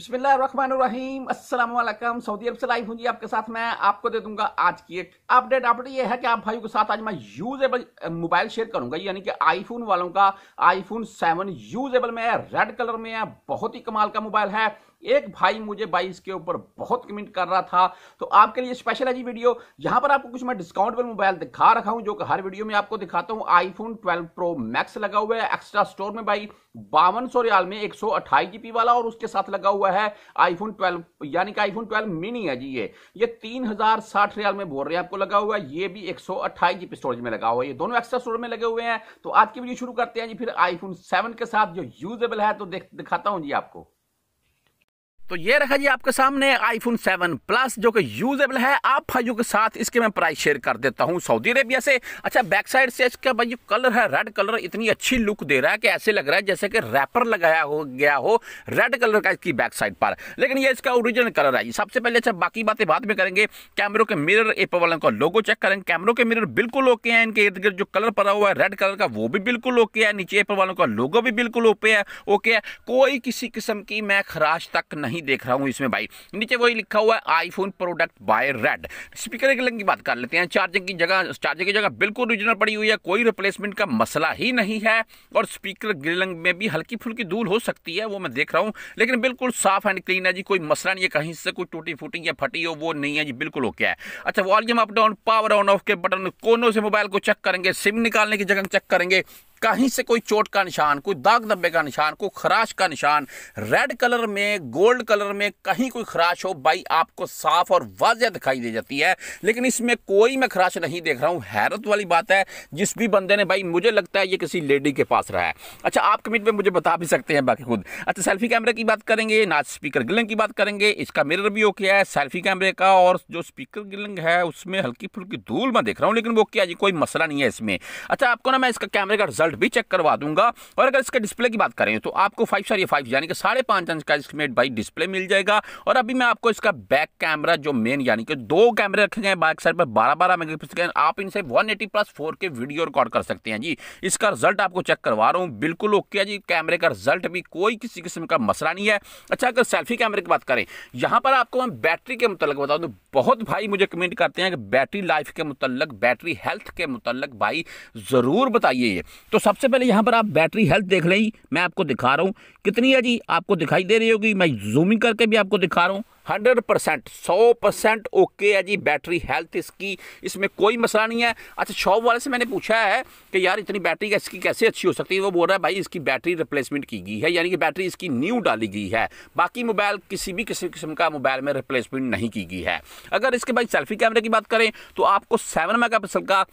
बिस्मिल्लाम Aslam Saudi अरब से live हूँ जी आपके साथ मैं आपको दे दूंगा आज की एक अपडेट अपडेट ये है कि आप भाइयों के साथ आज मैं यूजेबल मोबाइल शेयर करूंगा यानी कि आईफोन वालों का आईफोन 7 यूजेबल में है रेड कलर में है बहुत ही कमाल का मोबाइल है एक भाई मुझे बाईस के ऊपर बहुत कमेंट कर रहा था तो आपके लिए स्पेशल है जी वीडियो यहां पर आपको कुछ मैं डिस्काउंट पर मोबाइल दिखा रखा हूं जो कि हर वीडियो में आपको दिखाता हूं आईफोन 12 प्रो मैक्स लगा हुआ है एक्स्ट्रा स्टोर में भाई बावन सौ रियाल में एक सौ वाला और उसके साथ लगा हुआ है आईफोन 12 यानी कि आईफोन 12 मिनी है जी ये ये तीन हजार साठ रियाल में बोल रहे हैं आपको लगा हुआ है ये भी एक सौ जीबी स्टोरेज में लगा हुआ है ये दोनों एक्स्ट्रा स्टोर में लगे हुए हैं तो आज की वीडियो शुरू करते हैं जी फिर आईफोन सेवन के साथ जो यूजेबल है तो दिखाता हूँ जी आपको तो ये रखा जी आपके सामने आईफोन 7 प्लस जो कि यूजेबल है आप भाइयों के साथ इसके मैं प्राइस शेयर कर देता हूँ सऊदी अरेबिया से अच्छा बैक साइड से इसका भाई कलर है रेड कलर इतनी अच्छी लुक दे रहा है कि ऐसे लग रहा है जैसे कि रैपर लगाया हो गया हो रेड कलर का इसकी बैक साइड पर लेकिन ये इसका ओरिजिनल कलर है सबसे पहले अच्छा बाकी बातें बाद में करेंगे कैमरों के मिरर एप वालों का लोगो चेक करेंगे कैमरों के मिरर बिल्कुल ओके हैं इनके इर्द गिर्द जो कलर पड़ा हुआ है रेड कलर का वो भी बिल्कुल ओके है नीचे एप वालों का लोगो भी बिल्कुल ओके है ओके है कोई किसी किस्म की मैं खराश तक नहीं नहीं देख रहा हूँ इसमें भाई नीचे वही लिखा हुआ है iPhone product by red speaker की बात कर लेते हैं चार्जिंग की जगह चार्जिंग की जगह बिल्कुल ओरिजिनल पड़ी हुई है कोई रिप्लेसमेंट का मसला ही नहीं है और स्पीकर ग्रिलंग में भी हल्की फुल्की धूल हो सकती है वो मैं देख रहा हूँ लेकिन बिल्कुल साफ एंड क्लीन है जी कोई मसला नहीं है कहीं से कोई टूटी फूटी या फटी हो वो नहीं है जी बिल्कुल ओके है अच्छा volume up down power on off के बटन कोनों से मोबाइल को चेक करेंगे सिम निकालने की जगह चेक करेंगे कहीं से कोई चोट का निशान कोई दाग धब्बे का निशान कोई खराश का निशान रेड कलर में गोल्ड कलर में कहीं कोई खराश हो भाई आपको साफ और वाजह दिखाई दे जाती है लेकिन इसमें कोई मैं खराश नहीं देख रहा हूँ हैरत वाली बात है जिस भी बंदे ने भाई मुझे लगता है ये किसी लेडी के पास रहा है अच्छा आप कमेंट में मुझे बता भी सकते हैं बाकी खुद अच्छा सेल्फी कैमरे की बात करेंगे नाच स्पीकर गिलिंग की बात करेंगे इसका मिरर भी ओके है सेल्फी कैमरे का और जो स्पीकर गिलिंग है उसमें हल्की फुल्की धूल मैं देख रहा हूँ लेकिन वो क्या जी कोई मसला नहीं है इसमें अच्छा आपको ना मैं इसका कैमरे का रिजल्ट रिजल्ट भी चेक करवा दूंगा और अगर इसके डिस्प्ले की बात करें तो आपको फाइव स्टार या फाइव यानी कि साढ़े पांच इंच का इसमें भाई डिस्प्ले मिल जाएगा और अभी मैं आपको इसका बैक कैमरा जो मेन यानी कि दो कैमरे रखे गए बैक साइड पर बारह बारह मेगा पिक्सल आप इनसे one eighty plus four K video record कर सकते हैं जी इसका रिजल्ट आपको चेक करवा रहा हूँ बिल्कुल ओके जी कैमरे का रिजल्ट भी कोई किसी किस्म का मसला नहीं है अच्छा अगर सेल्फी कैमरे की बात करें यहाँ पर आपको मैं बैटरी के मुतल बता दूँ बहुत भाई मुझे कमेंट करते हैं कि बैटरी लाइफ के मुतल बैटरी हेल्थ के मुतल भाई ज़रूर बताइए ये तो तो सबसे पहले यहाँ पर आप बैटरी हेल्थ देख लें मैं आपको दिखा रहा हूँ कितनी है जी आपको दिखाई दे रही होगी मैं जूमिंग करके भी आपको दिखा रहा हूँ हंड्रेड परसेंट सौ परसेंट ओके है जी बैटरी हेल्थ इसकी इसमें कोई मसला नहीं है अच्छा शॉप वाले से मैंने पूछा है कि यार इतनी बैटरी इसकी कैसे अच्छी हो सकती है वो बोल रहा है भाई इसकी बैटरी रिप्लेसमेंट की गई है यानी कि बैटरी इसकी न्यू डाली गई है बाकी मोबाइल किसी भी किसी किस्म का मोबाइल में रिप्लेसमेंट नहीं की गई है अगर इसके भाई सेल्फी कैमरे की बात करें तो आपको सेवन मेगा का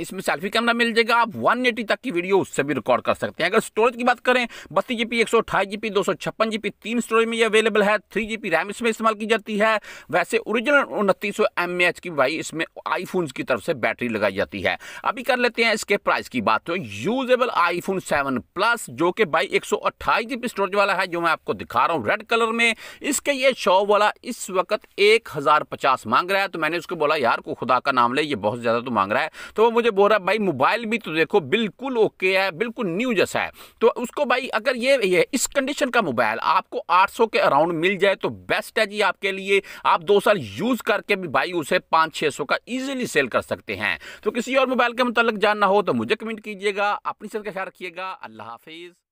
इसमें सेल्फी कैमरा मिल जाएगा आप 180 तक की वीडियो उससे भी रिकॉर्ड कर सकते हैं अगर स्टोरेज की बात करें बत्तीस जीबी एक सौ अट्ठाईस जीबी दो सौ छप्पन जीबी तीन स्टोरेज में ये अवेलेबल है थ्री जीबी रैम इसमें इस्तेमाल की जाती है वैसे ओरिजिनल उनतीस सौ एम एच की भाई इसमें आईफोन की तरफ से बैटरी लगाई जाती है अभी कर लेते हैं इसके प्राइस की बात तो यूजेबल आईफोन सेवन प्लस जो कि भाई एक सौ अट्ठाईस जीबी स्टोरेज वाला है जो मैं आपको दिखा रहा हूँ रेड कलर में इसके ये शॉप वाला इस वक्त एक हजार पचास मांग रहा है तो मैंने उसको बोला यार को खुदा का नाम ले ये बहुत ज़्यादा तो मांग रहा है तो वो मुझे मुझे बोल रहा है भाई मोबाइल भी तो देखो बिल्कुल ओके है बिल्कुल न्यू जैसा है तो उसको भाई अगर ये, ये इस कंडीशन का मोबाइल आपको 800 के अराउंड मिल जाए तो बेस्ट है जी आपके लिए आप दो साल यूज़ करके भी भाई उसे पाँच छः सौ का ईजिली सेल कर सकते हैं तो किसी और मोबाइल के मुतल जानना हो तो मुझे कमेंट कीजिएगा अपनी सेहत का ख्याल रखिएगा अल्लाह हाफिज़